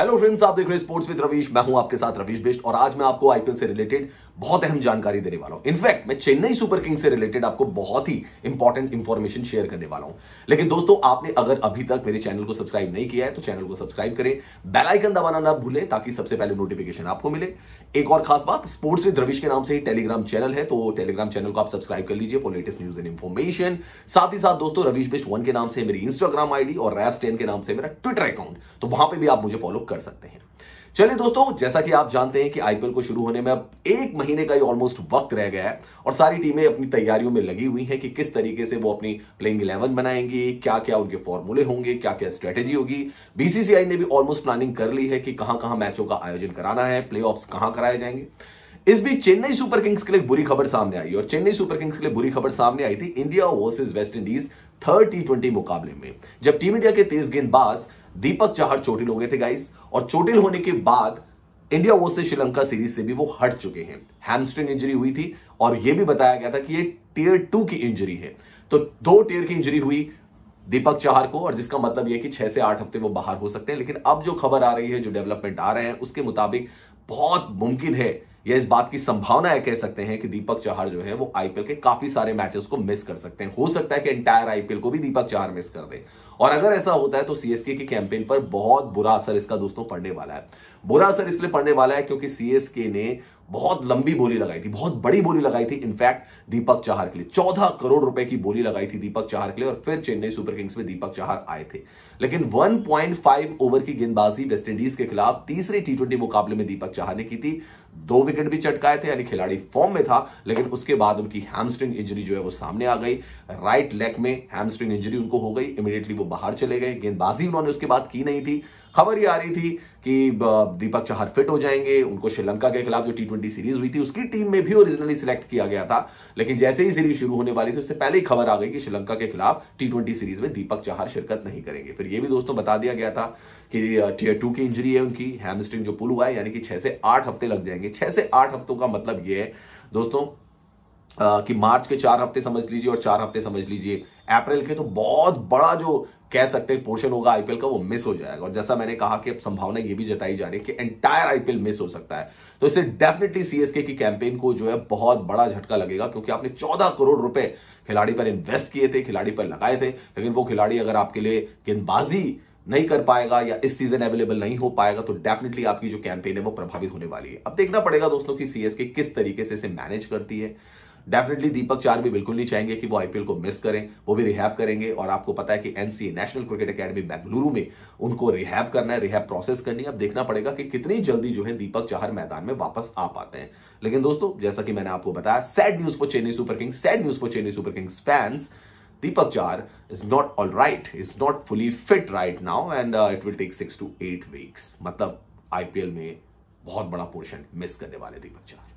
Hello friends आप देख रहे हैं स्पोर्ट्स विद रवीश मैं हूं आपके साथ रवीश बिस्ट और आज मैं आपको आईपीएल से रिलेटेड बहुत अहम जानकारी देने वाला हूं इनफैक्ट मैं चेन्नई सुपर किंग्स से रिलेटेड आपको बहुत ही इंपॉर्टेंट इंफॉर्मेशन शेयर करने वाला हूं लेकिन दोस्तों आपने अगर अभी तक मेरे चैनल को सब्सक्राइब नहीं किया है तो चैनल को सब्सक्राइब करें बेलाइकन दबाना ना भूलें ताकि सबसे पहले नोटिफिकेशन आपको मिले एक और खास बात स्पोर्ट्स विद रवीश के नाम से ही टेलीग्राम चैनल है तो टेलीग्राम चैनल को आप सब्सक्राइब कर लीजिए for latest news and information साथ ही साथ दोस्तों रवीश बिस्ट वन के नाम से मेरी इंस्टाग्राम आईडी और रैफ टेन के नाम से मेरा ट्विटर अकाउंट तो वहां पर भी आप मुझे फॉलो कर सकते हैं चलिए दोस्तों जैसा कि आप जानते हैं कि आईपीएल को शुरू होने में अब एक महीने का ही ऑलमोस्ट वक्त रह गया है और सारी टीमें अपनी तैयारियों में लगी हुई हैं कि किस तरीके से वो अपनी प्लेइंग इलेवन बनाएंगी क्या क्या उनके फॉर्मूले होंगे क्या क्या स्ट्रेटेजी होगी बीसीसीआई ने भी ऑलमोस्ट प्लानिंग कर ली है कि कहां कहां मैचों का आयोजन कराना है प्ले ऑफ कहां कराए जाएंगे इस बीच चेन्नई सुपर किंग्स के लिए बुरी खबर सामने आई और चेन्नई सुपर किंग्स के लिए बुरी खबर सामने आई थी India versus West Indies third T twenty मुकाबले में जब टीम इंडिया के तेज गेंदबाज दीपक चाहर चोटिल हो गए थे गाइस और चोटिल होने के बाद इंडिया वो से श्रीलंका सीरीज से भी वो हट चुके हैं हैमस्ट्रिंग इंजरी हुई थी और ये भी बताया गया था कि ये टीयर टू की इंजरी है तो दो टीयर की इंजरी हुई दीपक चाहर को और जिसका मतलब यह कि छह से आठ हफ्ते वो बाहर हो सकते हैं लेकिन अब जो खबर आ रही है जो डेवलपमेंट आ रहे हैं उसके मुताबिक बहुत मुमकिन है या इस बात की संभावना है कह सकते हैं कि दीपक चाहर जो है वो आईपीएल के काफी सारे मैचेस को मिस कर सकते हैं हो सकता है कि एंटायर आईपीएल को भी दीपक चाहर मिस कर दे और अगर ऐसा होता है तो सीएसके के कैंपेन पर बहुत बुरा असर इसका दोस्तों पड़ने वाला है बुरा असर इसलिए पड़ने वाला है क्योंकि सीएसके ने बहुत लंबी बोली लगाई थी बहुत बड़ी बोली लगाई थी इनफैक्ट दीपक चाहर के लिए चौदह करोड़ रुपए की बोली लगाई थी दीपक चाहर के लिए और फिर चेन्नई सुपर किंग्स में दीपक चाहर आए थे लेकिन 1.5 ओवर की गेंदबाजी वेस्टइंडीज के खिलाफ तीसरे टी मुकाबले में दीपक चाहर ने की थी दो विकेट भी चटकाए थे यानी खिलाड़ी फॉर्म में था लेकिन उसके बाद उनकी हैमस्ट्रिंग इंजरी जो है वो सामने आ गई राइट लेग में हैमस्ट्रिंग इंजरी उनको हो गई इमीडिएटली वो बाहर चले गए गेंदबाजी उन्होंने उसके बाद की नहीं थी खबर ये आ रही थी कि दीपक चाहर फिट हो जाएंगे उनको श्रीलंका के खिलाफ जो टी सीरीज हुई थी उसकी टीम में भी ओरिजिनली सिलेक्ट किया गया था लेकिन जैसे ही सीरीज शुरू होने वाली थी उससे पहले ही खबर आ गई कि श्रीलंका के खिलाफ टी सीरीज में दीपक चाहर शिरकत नहीं करेंगे फिर ये भी दोस्तों बता दिया गया था कि टीयर टू की इंजरी है उनकी हैमस्ट्रिंग जो पुल हुआ है यानी कि छह से आठ हफ्ते लग जाएंगे छह से आठ हफ्तों का मतलब यह है दोस्तों आ, कि मार्च के चार हफ्ते समझ लीजिए और चार हफ्ते समझ लीजिए अप्रैल के तो बहुत बड़ा जो कह सकते हैं पोर्शन होगा आईपीएल का वो मिस हो जाएगा और जैसा मैंने कहा कि अब संभावना ये भी जताई जा रही है कि एंटायर आईपीएल मिस हो सकता है तो इससे डेफिनेटली सीएसके की कैंपेन को जो है बहुत बड़ा झटका लगेगा क्योंकि आपने 14 करोड़ रुपए खिलाड़ी पर इन्वेस्ट किए थे खिलाड़ी पर लगाए थे लेकिन वो खिलाड़ी अगर आपके लिए गेंदबाजी नहीं कर पाएगा या इस सीजन अवेलेबल नहीं हो पाएगा तो डेफिनेटली आपकी जो कैंपेन है वो प्रभावित होने वाली है अब देखना पड़ेगा दोस्तों कि के किस तरीके से इसे मैनेज करती है डेफिनेटली दीपक चार भी बिल्कुल नहीं चाहेंगे कि वो आईपीएल को मिस करें वो भी रिहैब करेंगे और आपको पता है कि NCA national cricket academy Bengaluru में उनको रिहैब करना है रिहैब प्रोसेस करनी है अब देखना पड़ेगा कि कितनी जल्दी जो है दीपक चाहर मैदान में वापस आ पाते हैं लेकिन दोस्तों जैसा कि मैंने आपको बताया sad news for Chennai Super Kings sad news for Chennai Super Kings fans Deepak Jar is not all right, is not fully fit right now and uh, it will take six to eight weeks. मतलब IPL में बहुत बड़ा portion miss करने वाले दीपक चार